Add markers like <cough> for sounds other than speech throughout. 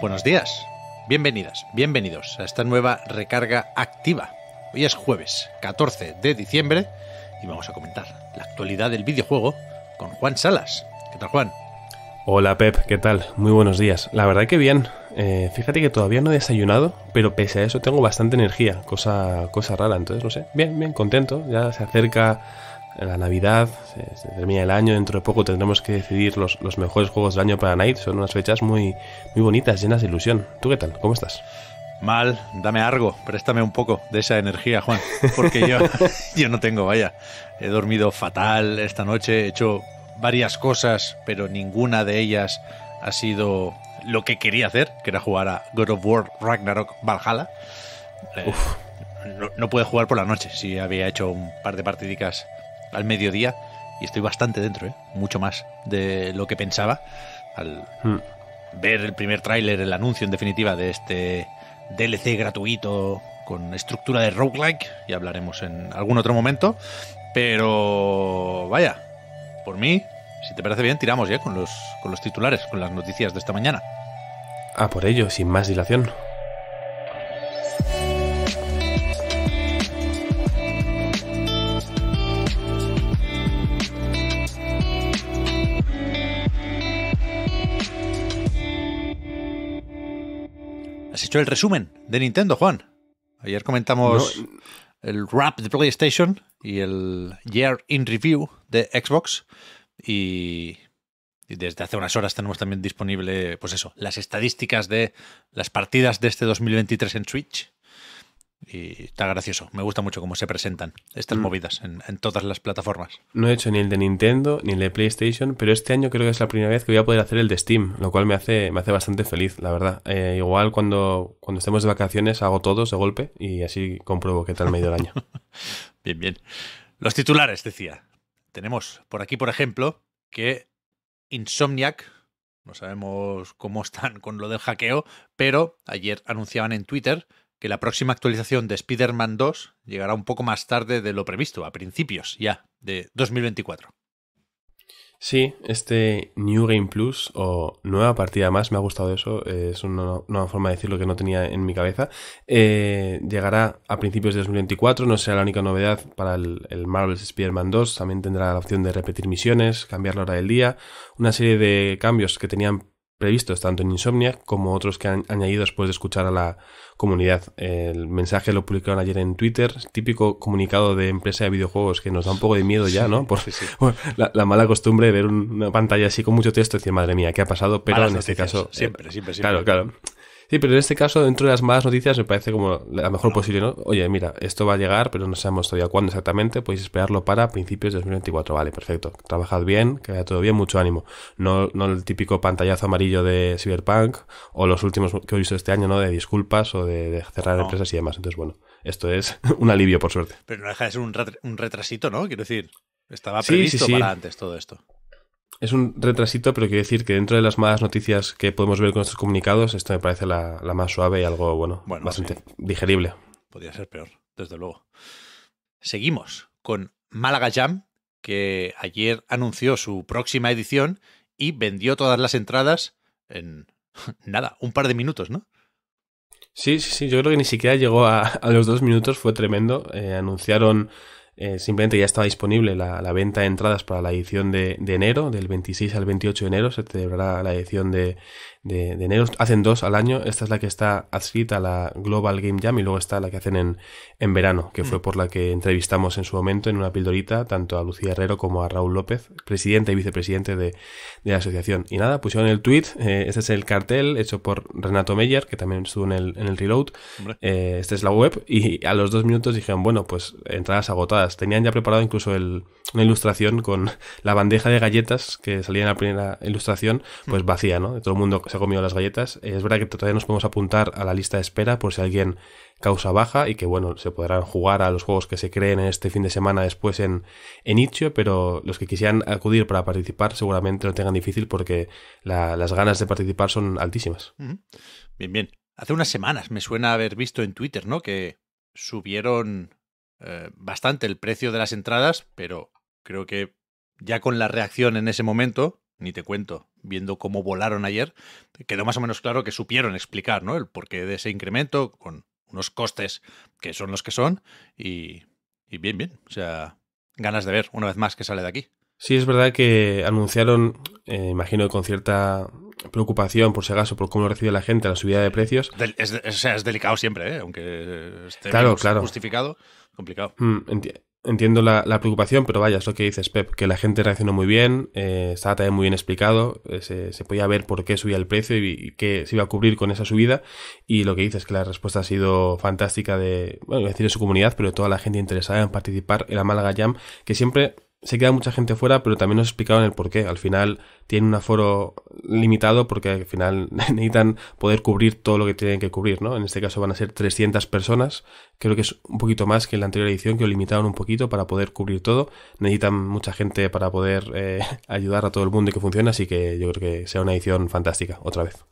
Buenos días, bienvenidas, bienvenidos a esta nueva recarga activa. Hoy es jueves 14 de diciembre y vamos a comentar la actualidad del videojuego con Juan Salas. ¿Qué tal, Juan? Hola Pep, ¿qué tal? Muy buenos días. La verdad que bien. Eh, fíjate que todavía no he desayunado, pero pese a eso tengo bastante energía, cosa, cosa rara, entonces no sé. Bien, bien, contento. Ya se acerca la Navidad, se, termina el año, dentro de poco tendremos que decidir los, mejores juegos del año para Night. Son unas fechas muy, muy bonitas, llenas de ilusión. ¿Tú qué tal? ¿Cómo estás? Mal, dame algo, préstame un poco de esa energía, Juan, porque yo, <laughs> yo no tengo, vaya. He dormido fatal esta noche, he hecho varias cosas, pero ninguna de ellas ha sido lo que quería hacer, que era jugar a God of War Ragnarok Valhalla. Eh, no, no jugar por la noche, si había hecho un par de partidicas al mediodía y estoy bastante dentro, ¿eh? mucho más de lo que pensaba al hmm. ver el primer tráiler, el anuncio en definitiva de este DLC gratuito con estructura de roguelike, y hablaremos en algún otro momento, pero vaya, por mí, si te parece bien, tiramos ya con los, con los titulares, con las noticias de esta mañana. Ah, por ello, sin más dilación. el resumen de Nintendo, Juan. Ayer comentamos el rap de PlayStation y el Year in Review de Xbox. Y, y, desde hace unas horas tenemos también disponible, pues eso, las estadísticas de las partidas de este 2023 en Twitch y está gracioso. Me gusta mucho cómo se presentan estas mm. movidas en, todas las plataformas. No he hecho ni el de Nintendo ni el de PlayStation, pero este año creo que es la primera vez que voy a poder hacer el de Steam, lo cual me hace, me hace bastante feliz, la verdad. Eh, igual cuando, cuando estemos de vacaciones hago todo, de golpe y así compruebo qué tal me ha ido el año. <laughs> bien, bien. Los titulares, decía. Tenemos por aquí, por ejemplo, que Insomniac no sabemos cómo están con lo del hackeo, pero ayer anunciaban en Twitter que la próxima actualización de Spider-Man 2 llegará un poco más tarde de lo previsto, a principios ya de 2024. Sí, este New Game Plus o nueva partida más, me ha gustado eso, es una, nueva forma de decirlo que no tenía en mi cabeza, eh, llegará a principios de 2024, no será la única novedad para el, el Marvel's Spider-Man 2, también tendrá la opción de repetir misiones, cambiar la hora del día, una serie de cambios que tenían previstos tanto en Insomnia como otros que han añadido después de escuchar a la comunidad. El mensaje lo publicaron ayer en Twitter, típico comunicado de empresa de videojuegos que nos da un poco de miedo ya, ¿no? Por <laughs> La, mala costumbre de ver una pantalla así con mucho texto y decir, madre mía, ¿qué ha pasado? Pero en este caso... Eh, siempre, siempre, siempre. Claro, claro. Sí, pero en este caso, dentro de las malas noticias, me parece como la mejor posible, ¿no? Oye, mira, esto va a llegar, pero no sabemos todavía cuándo exactamente, podéis esperarlo para principios de 2024. Vale, perfecto. Trabajad bien, que vaya todo bien, mucho ánimo. No, no el típico pantallazo amarillo de Cyberpunk o los últimos que he visto este año, ¿no? De disculpas o de, cerrar empresas y demás. Entonces, bueno, esto es <laughs> un alivio, por suerte. Pero no deja de ser un, retrasito, ¿no? Quiero decir, estaba previsto para antes todo esto es un retrasito, pero quiero decir que dentro de las malas noticias que podemos ver con estos comunicados, esto me parece la, más suave y algo, bueno, bastante digerible. Podría ser peor, desde luego. Seguimos con Málaga Jam, que ayer anunció su próxima edición y vendió todas las entradas en <laughs> nada, un par de minutos, ¿no? Sí, sí, sí, yo creo que ni siquiera llegó a, los dos minutos, fue tremendo. Eh, anunciaron eh, simplemente ya estaba disponible la, venta de entradas para la edición de, enero, del 26 al 28 de enero se celebrará la edición de, enero. Hacen dos al año, esta es la que está adscrita a la Global Game Jam y luego está la que hacen en, en verano, que fue mm. por la que entrevistamos en su momento en una pildorita tanto a Lucía Herrero como a Raúl López, presidente y vicepresidente de, la asociación. Y nada, pusieron el tweet, eh, este es el cartel hecho por Renato Meyer, que también estuvo en el, Reload, eh, esta es la web y a los dos minutos dijeron, bueno, pues entradas agotadas Tenían ya preparado incluso una ilustración con <laughs> la bandeja de galletas que salía en la primera ilustración, pues mm. vacía, ¿no? Todo el mundo se ha comido las galletas. Es verdad que todavía nos podemos apuntar a la lista de espera por si alguien causa baja y que, bueno, se podrán jugar a los juegos que se creen en este fin de semana después en, en Itch.io, pero los que quisieran acudir para participar seguramente lo tengan difícil porque las ganas de participar son altísimas. Bien, bien. Hace unas semanas me suena haber visto en Twitter, ¿no? Que subieron eh, bastante el precio de las entradas, pero creo que ya con la reacción en ese momento, ni te cuento, viendo cómo volaron ayer, quedó más o menos claro que supieron explicar ¿no? el porqué de ese incremento con unos costes que son los que son y, bien, bien, o sea, ganas de ver una vez más que sale de aquí. Sí, es verdad que anunciaron, eh, imagino con cierta preocupación, por si acaso, por cómo recibe la gente la subida de precios. Es, o sea, es delicado siempre, ¿eh? aunque esté justificado, complicado. Mm, entiendo la, preocupación, pero vaya, es lo que dices, Pep, que la gente reaccionó muy bien, eh, estaba también muy bien explicado, eh, se, podía ver por qué subía el precio y, qué se iba a cubrir con esa subida. Y lo que dices, que la respuesta ha sido fantástica de, bueno, decir de su comunidad, pero de toda la gente interesada en participar en la Málaga Jam, que siempre se queda mucha gente fuera, pero también nos explicaron el por qué. Al final tienen un aforo limitado porque al final <laughs> necesitan poder cubrir todo lo que tienen que cubrir, ¿no? En este caso van a ser 300 personas. Creo que es un poquito más que en la anterior edición, que lo limitaron un poquito para poder cubrir todo. Necesitan mucha gente para poder eh, <laughs> ayudar a todo el mundo y que funcione, así que yo creo que sea una edición fantástica, otra vez.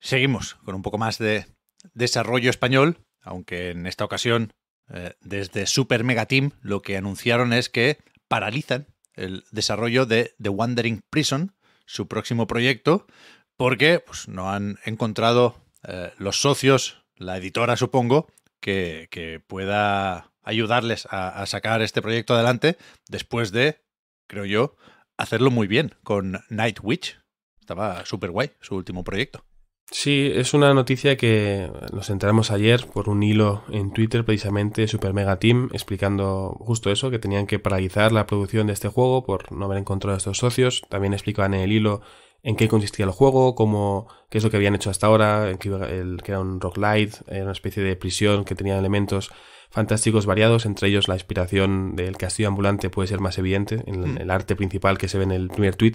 Seguimos con un poco más de desarrollo español, aunque en esta ocasión, eh, desde Super Mega Team, lo que anunciaron es que paralizan el desarrollo de The Wandering Prison, su próximo proyecto, porque pues, no han encontrado eh, los socios, la editora supongo, que, pueda ayudarles a, a, sacar este proyecto adelante después de, creo yo, hacerlo muy bien con Night Witch. Estaba súper guay su último proyecto. Sí, es una noticia que nos enteramos ayer por un hilo en Twitter precisamente Super Mega Team explicando justo eso, que tenían que paralizar la producción de este juego por no haber encontrado a estos socios. También explicaban en el hilo en qué consistía el juego, cómo, qué es lo que habían hecho hasta ahora, que, era un rock light, era una especie de prisión que tenía elementos fantásticos variados, entre ellos la inspiración del castillo ambulante puede ser más evidente, en mm. el arte principal que se ve en el primer tweet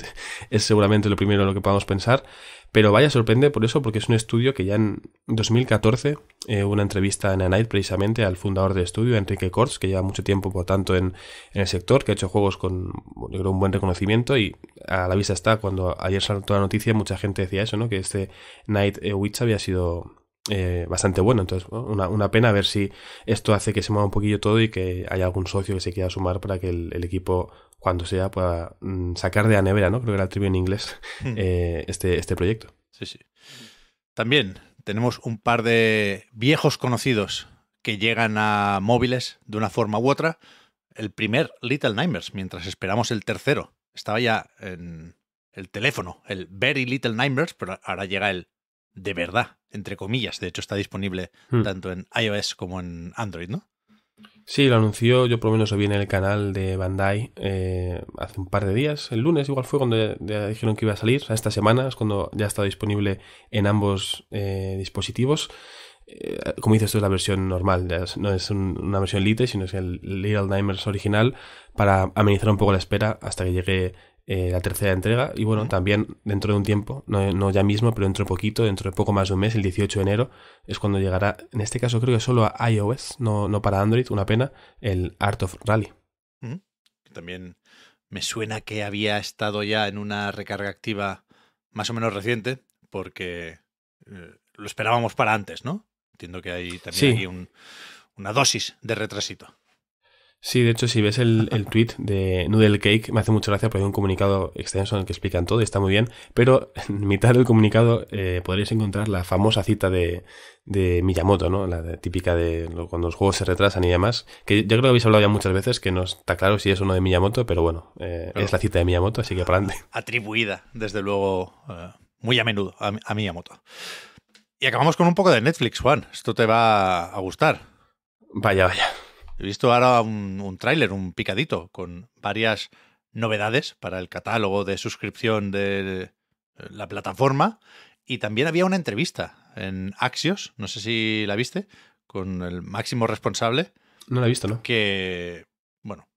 es seguramente lo primero en lo que podamos pensar, pero vaya sorprende por eso, porque es un estudio que ya en 2014, eh, una entrevista en A Night precisamente al fundador del estudio, Enrique Kors, que lleva mucho tiempo, por tanto, en, el sector, que ha hecho juegos con un buen reconocimiento y a la vista está, cuando ayer toda la noticia, mucha gente decía eso, ¿no? que este Night Witch había sido eh, bastante bueno. Entonces, una, pena a ver si esto hace que se mueva un poquillo todo y que haya algún socio que se quiera sumar para que el, equipo, cuando sea, pueda mm, sacar de la nevera, ¿no? Creo que era el trivio en inglés, <laughs> hmm. eh, este, este proyecto. Sí, sí. También tenemos un par de viejos conocidos que llegan a móviles de una forma u otra. El primer Little Nightmares, mientras esperamos el tercero. Estaba ya en el teléfono, el Very Little Nightmares, pero ahora llega el de verdad, entre comillas. De hecho, está disponible hmm. tanto en iOS como en Android, ¿no? Sí, lo anunció, yo por lo menos lo vi en el canal de Bandai eh, hace un par de días, el lunes igual fue cuando dijeron que iba a salir, o sea, esta semana es cuando ya está disponible en ambos eh, dispositivos. Eh, como dices, esto es la versión normal, no es una versión Lite, sino es el Little Nightmares original para amenizar un poco la espera hasta que llegue eh, la tercera entrega. Y bueno, también dentro de un tiempo, no, ya mismo, pero dentro de poquito, dentro de poco más de un mes, el 18 de enero, es cuando llegará, en este caso creo que solo a iOS, no, no para Android, una pena, el Art of Rally. Mm. También me suena que había estado ya en una recarga activa más o menos reciente, porque eh, lo esperábamos para antes, ¿no? Entiendo que hay también una dosis de retrasito. Sí, de hecho, si ves el, tweet de Noodle Cake, me hace mucha gracia porque hay un comunicado extenso en el que explican todo y está muy bien, pero en mitad del comunicado eh, podréis encontrar la famosa cita de, Miyamoto, ¿no? La típica de cuando los juegos se retrasan y demás, que yo creo que habéis hablado ya muchas veces, que no está claro si es uno de Miyamoto, pero bueno, eh, es la cita de Miyamoto, así que para adelante. <laughs> Atribuida, desde luego, eh, muy a menudo a Miyamoto. Y acabamos con un poco de Netflix, Juan. Esto te va a gustar. Vaya, vaya. He visto ahora un, tráiler, un picadito, con varias novedades para el catálogo de suscripción de la plataforma. Y también había una entrevista en Axios, no sé si la viste, con el máximo responsable. No la he visto, ¿no? Que, bueno,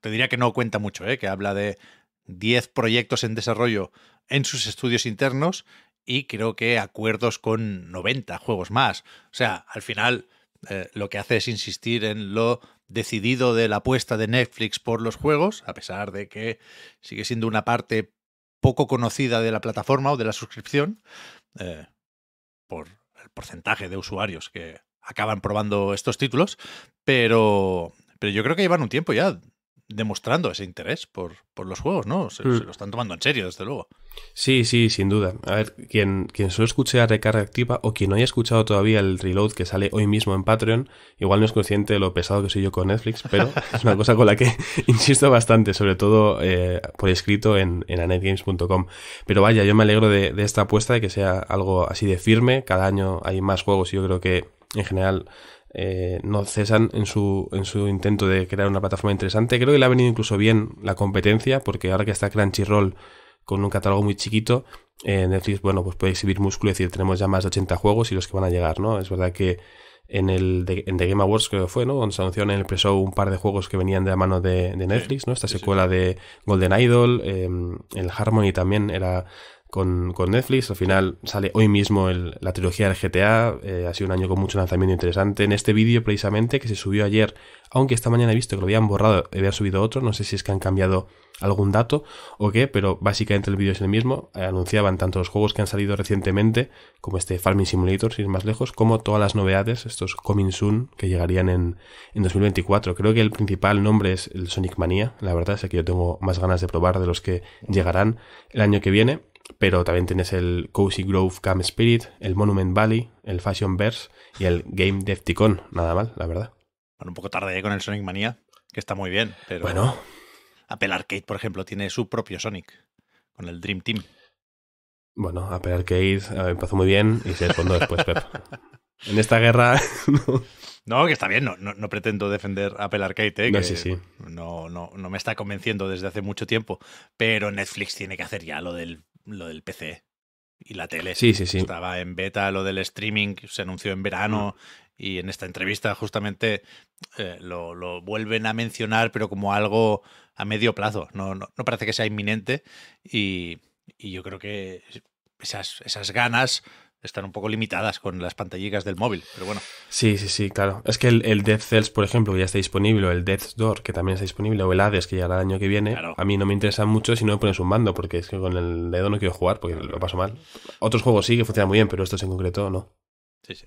te diría que no cuenta mucho, ¿eh? que habla de 10 proyectos en desarrollo en sus estudios internos y creo que acuerdos con 90 juegos más. O sea, al final eh, lo que hace es insistir en lo decidido de la apuesta de Netflix por los juegos, a pesar de que sigue siendo una parte poco conocida de la plataforma o de la suscripción, eh, por el porcentaje de usuarios que acaban probando estos títulos, pero, pero yo creo que llevan un tiempo ya demostrando ese interés por, los juegos, ¿no? Hmm. Se, lo están tomando en serio, desde luego. Sí, sí, sin duda. A ver, quien, quien solo escuche a Recarga Activa o quien no haya escuchado todavía el reload que sale hoy mismo en Patreon, igual no es consciente de lo pesado que soy yo con Netflix, pero <laughs> es una cosa con la que <laughs> insisto bastante, sobre todo eh, por escrito en, en anetgames.com. Pero vaya, yo me alegro de, de esta apuesta, de que sea algo así de firme. Cada año hay más juegos y yo creo que en general eh, no cesan en su, en su intento de crear una plataforma interesante. Creo que le ha venido incluso bien la competencia, porque ahora que está Crunchyroll con un catálogo muy chiquito, eh, Netflix, bueno, pues puede exhibir músculo y decir, tenemos ya más de 80 juegos y los que van a llegar, ¿no? Es verdad que en el The Game Awards creo que fue, ¿no? Donde se anunció en el pre un par de juegos que venían de la mano de, Netflix, ¿no? Esta secuela de Golden Idol, eh, el Harmony también era con, Netflix. Al final sale hoy mismo la trilogía del GTA. Eh, ha sido un año con mucho lanzamiento interesante. En este vídeo, precisamente, que se subió ayer, aunque esta mañana he visto que lo habían borrado, Había subido otro. No sé si es que han cambiado algún dato o qué, pero básicamente el vídeo es el mismo. Eh, anunciaban tanto los juegos que han salido recientemente, como este Farming Simulator, sin ir más lejos, como todas las novedades, estos Coming Soon, que llegarían en, 2024. Creo que el principal nombre es el Sonic Mania La verdad es que yo tengo más ganas de probar de los que llegarán el año que viene pero también tienes el Cozy Grove Camp Spirit, el Monument Valley, el Fashion Verse y el Game Defticon. Nada mal, la verdad. Bueno, un poco tarde ¿eh? con el Sonic Mania, que está muy bien, pero. Bueno. Apple Arcade, por ejemplo, tiene su propio Sonic, con el Dream Team. Bueno, Apple Arcade eh, empezó muy bien y se respondió después, Pep. <laughs> En esta guerra. <laughs> no. que está bien, no, pretendo defender Apple Arcade, ¿eh? No, sí, sí. no, no me está convenciendo desde hace mucho tiempo, pero Netflix tiene que hacer ya lo del lo del PC y la tele. Sí, sí, sí. Estaba en beta lo del streaming, se anunció en verano mm. y en esta entrevista justamente eh, lo, vuelven a mencionar, pero como algo a medio plazo. No, no, parece que sea inminente y, y yo creo que esas, esas ganas están un poco limitadas con las pantallitas del móvil, pero bueno. Sí, sí, sí, claro. Es que el, Death Cells, por ejemplo, que ya está disponible, o el Death Door, que también está disponible, o el Hades, que ya el año que viene, a mí no me interesa mucho si no me pones un mando, porque es que con el dedo no quiero jugar, porque lo paso mal. Otros juegos sí que funcionan muy bien, pero estos en concreto no. Sí, sí.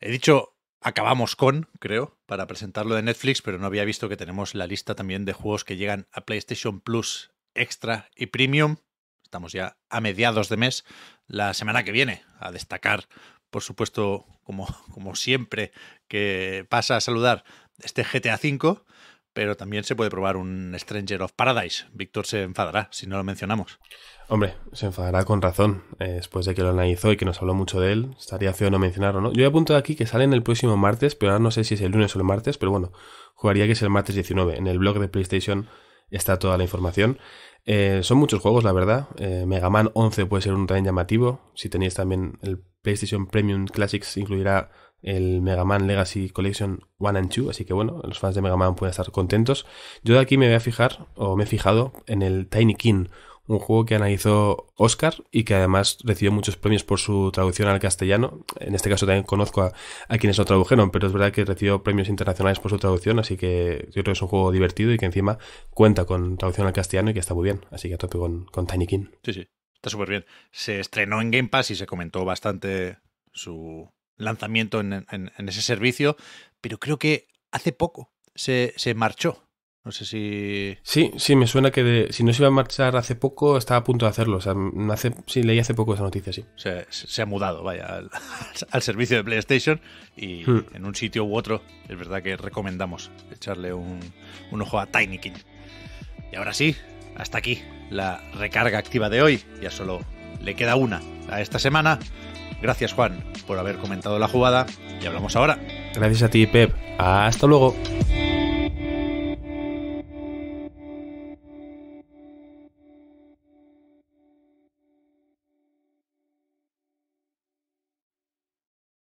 He dicho acabamos con, creo, para presentarlo de Netflix, pero no había visto que tenemos la lista también de juegos que llegan a PlayStation Plus Extra y Premium. Estamos ya a mediados de mes, la semana que viene. A destacar, por supuesto, como, siempre que pasa a saludar este GTA V, pero también se puede probar un Stranger of Paradise. Víctor se enfadará si no lo mencionamos. Hombre, se enfadará con razón. Eh, después de que lo analizó y que nos habló mucho de él, estaría feo no mencionarlo, ¿no? Yo he apuntado aquí que sale el próximo martes, pero ahora no sé si es el lunes o el martes, pero bueno, jugaría que es el martes 19. En el blog de PlayStation está toda la información. Eh, son muchos juegos, la verdad. Eh, Mega Man 11 puede ser un tren llamativo. Si tenéis también el PlayStation Premium Classics, incluirá el Mega Man Legacy Collection 1 and 2. Así que bueno, los fans de Mega Man pueden estar contentos. Yo de aquí me voy a fijar, o me he fijado, en el Tiny King, un juego que analizó Oscar y que además recibió muchos premios por su traducción al castellano. En este caso también conozco a, quienes lo tradujeron, pero es verdad que recibió premios internacionales por su traducción, así que yo creo que es un juego divertido y que encima cuenta con traducción al castellano y que está muy bien. Así que a tope con, Tiny King. Sí, sí, está súper bien. Se estrenó en Game Pass y se comentó bastante su lanzamiento en, ese servicio, pero creo que hace poco se, se marchó no sé si. Sí, sí, me suena que si no se iba a marchar hace poco, estaba a punto de hacerlo. O sea, hace, sí, leí hace poco esa noticia, sí. Se, ha mudado, vaya, <laughs> al, servicio de PlayStation y hmm. en un sitio u otro. Es verdad que recomendamos echarle un, un ojo a Tiny King. Y ahora sí, hasta aquí la recarga activa de hoy. Ya solo le queda una a esta semana. Gracias, Juan, por haber comentado la jugada y hablamos ahora. Gracias a ti, Pep. Hasta luego.